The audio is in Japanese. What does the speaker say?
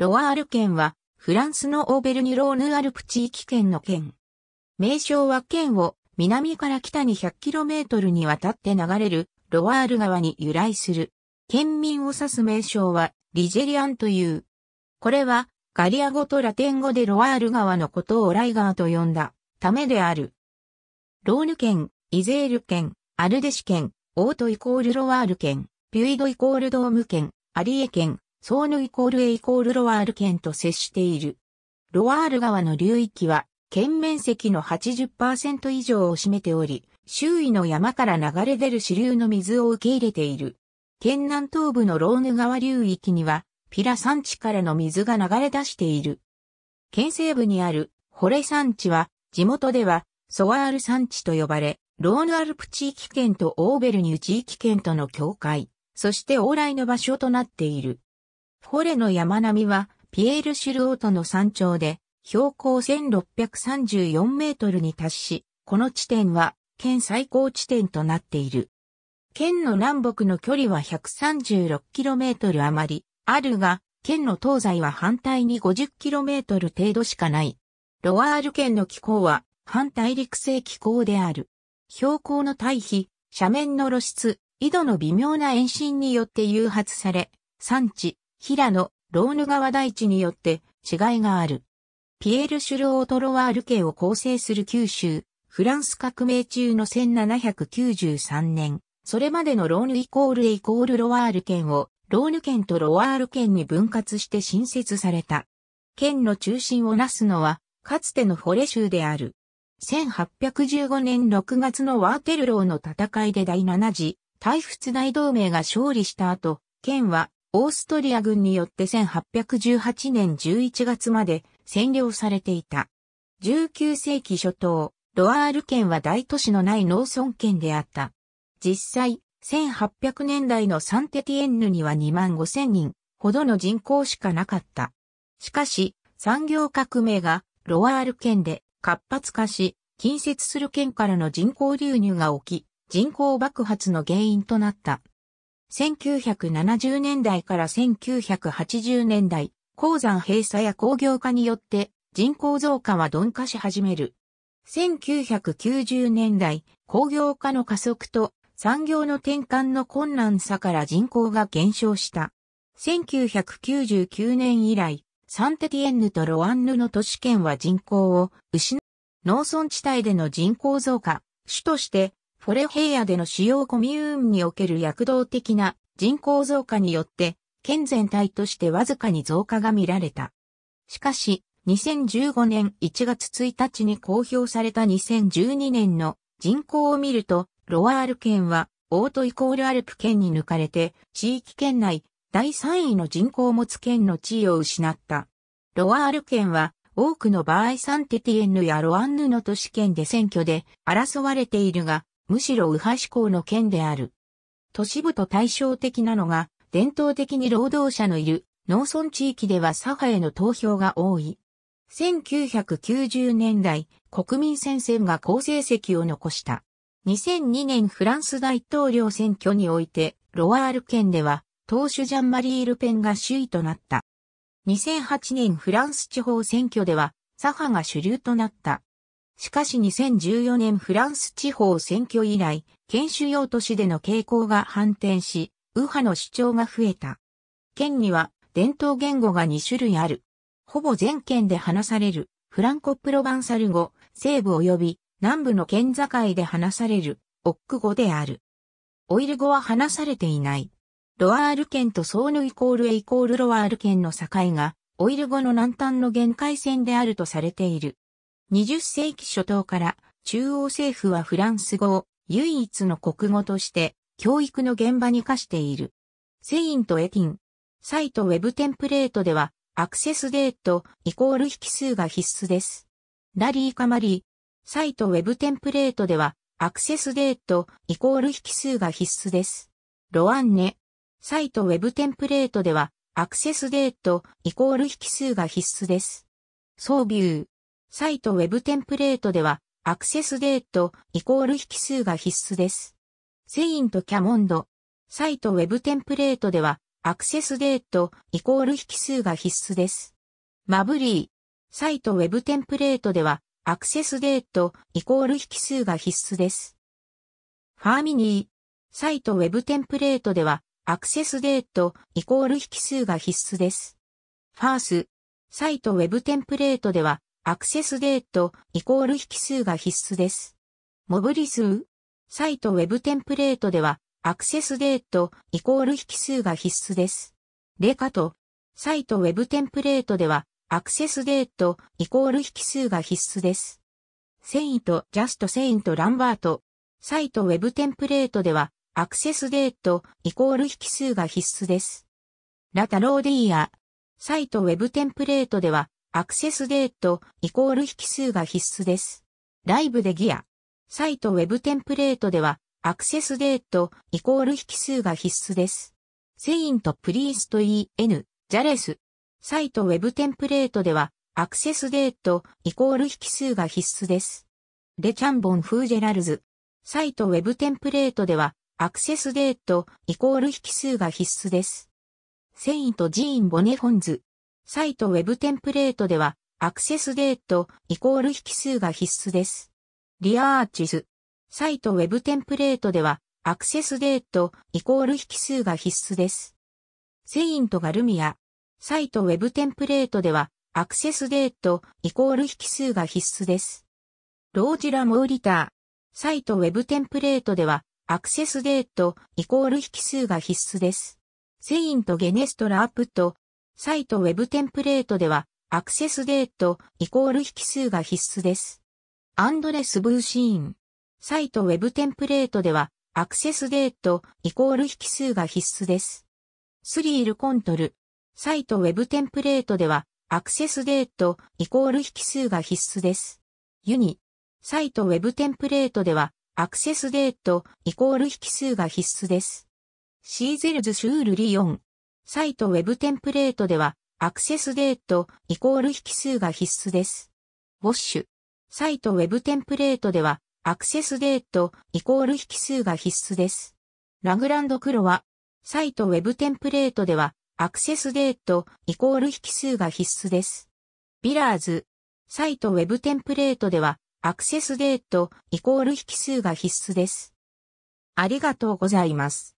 ロワール県は、フランスのオーベルニュローヌアルプ地域県の県。名称は県を南から北に 100km にわたって流れるロワール川に由来する。県民を指す名称はリジェリアンという。これはガリア語とラテン語でロワール川のことをライガーと呼んだためである。ローヌ県、イゼール県、アルデシ県、オートイコールロワール県、ピュイドイコールドーム県、アリエ県、ソーヌイコールエイコールロワール県と接している。ロワール川の流域は、県面積の80%以上を占めており、周囲の山から流れ出る支流の水を受け入れている。県南東部のローヌ川流域には、ピラ山地からの水が流れ出している。県西部にあるホレ山地は、地元ではソワール山地と呼ばれ、ローヌアルプ地域圏とオーベルニュ地域圏との境界、そして往来の場所となっている。フォレの山並みは、ピエール・シュルオートの山頂で、標高1634メートルに達し、この地点は、県最高地点となっている。県の南北の距離は1 3 6トル余り、あるが、県の東西は反対に5 0トル程度しかない。ロワール県の気候は、反対陸性気候である。標高の対比、斜面の露出、緯度の微妙な延伸によって誘発され、産地、平野、ローヌ川大地によって違いがある。ピエール・シュロートロワール家を構成する九州、フランス革命中の1793年、それまでのローヌイコールエイコールロワール県を、ローヌ県とロワール県に分割して新設された。県の中心をなすのは、かつてのフォレ州である。1815年6月のワーテルローの戦いで第7次、大仏大同盟が勝利した後、県はオーストリア軍によって1818年11月まで占領されていた。19世紀初頭、ロアール県は大都市のない農村県であった。実際、1800年代のサンテティエンヌには2万5千人ほどの人口しかなかった。しかし、産業革命がロワール県で活発化し、近接する県からの人口流入が起き、人口爆発の原因となった。1970年代から1980年代、鉱山閉鎖や工業化によって人口増加は鈍化し始める。1990年代、工業化の加速と産業の転換の困難さから人口が減少した。1999年以来、サンテティエンヌとロアンヌの都市圏は人口を失う。農村地帯での人口増加、主としてフォレ平野での主要コミューンにおける躍動的な人口増加によって、県全体としてわずかに増加が見られた。しかし、2015年1月1日に公表された2012年の人口を見ると、ロワール県は、オートイコールアルプ県に抜かれて、地域圏内、第3位の人口を持つ県の地位を失った。ロワール県は、多くの場合サンテティエンヌやロアンヌの都市圏で選挙で争われているが、むしろ右派志向の県である。都市部と対照的なのが、伝統的に労働者のいる農村地域では左派への投票が多い。1990年代、国民戦線が好成績を残した。2002年フランス大統領選挙において、ロワール県では、党首ジャンマリー・ルペンが首位となった。2008年フランス地方選挙では、左派が主流となった。しかし2014年フランス地方選挙以来、県主要都市での傾向が反転し、右派の主張が増えた。県には伝統言語が2種類ある。ほぼ全県で話されるフランコ・プロバンサル語、西部及び南部の県境で話されるオック語である。オイル語は話されていない。ロワール県とソーヌイコールエイコールロワール県の境が、オイル語の南端の限界線であるとされている。20世紀初頭から中央政府はフランス語を唯一の国語として教育の現場に課している。セインとエティン、サイトウェブテンプレートではアクセスデートイコール引数が必須です。ラリーカマリー、サイトウェブテンプレートではアクセスデートイコール引数が必須です。ロアンネ、サイトウェブテンプレートではアクセスデートイコール引数が必須です。ソービュー。サイトウェブテンプレートでは、アクセスデートイコール引数が必須です。セインとキャモンド。サイトウェブテンプレートでは、アクセスデートイコール引数が必須です。マブリー。サイトウェブテンプレートでは、アクセスデートイコール引数が必須です。ファーミニー。サイトウェブテンプレートでは、アクセスデートイコール引数が必須です。ファース。サイトウェブテンプレートでは、アクセスデートイコール引数が必須です。モブリ数サイトウェブテンプレートでは、アクセスデートイコール引数が必須です。レカと、サイトウェブテンプレートでは、アクセスデートイコール引数が必須です。セイント、ジャストセイント、ランバート。サイトウェブテンプレートでは、アクセスデートイコール引数が必須です。ラタローディーア。サイトウェブテンプレートでは、アクセスデートイコール引数が必須です。ライブでギア。サイトウェブテンプレートでは、アクセスデートイコール引数が必須です。セイントプリースト EN、ジャレス。サイトウェブテンプレートでは、アクセスデートイコール引数が必須です。レチャンボンフージェラルズ。サイトウェブテンプレートでは、アクセスデートイコール引数が必須です。セイントジーンボネホンズ。サイトウェブテンプレートでは、アクセスデートイコール引数が必須です。リアーチズ。サイトウェブテンプレートでは、アクセスデートイコール引数が必須です。セイントガルミア。サイトウェブテンプレートでは、アクセスデートイコール引数が必須です。ロージラモーリター。サイトウェブテンプレートでは、アクセスデートイコール引数が必須です。セイントゲネストラアプトサイトウェブテンプレートでは、アクセスデートイコール引数が必須です。アンドレス・ブーシーン。サイトウェブテンプレートでは、アクセスデートイコール引数が必須です。スリール・コントル。サイトウェブテンプレートでは、アクセスデートイコール引数が必須です。ユニ。サイトウェブテンプレートでは、アクセスデートイコール引数が必須です。シーゼルズ・シュール・リヨン。サイトウェブテンプレートでは、アクセスデートイコール引数が必須です。ウォッシュ。サイトウェブテンプレートでは、アクセスデートイコール引数が必須です。ラグランド黒は、サイトウェブテンプレートでは、アクセスデートイコール引数が必須です。ビラーズ。サイトウェブテンプレートでは、アクセスデートイコール引数が必須です。ありがとうございます。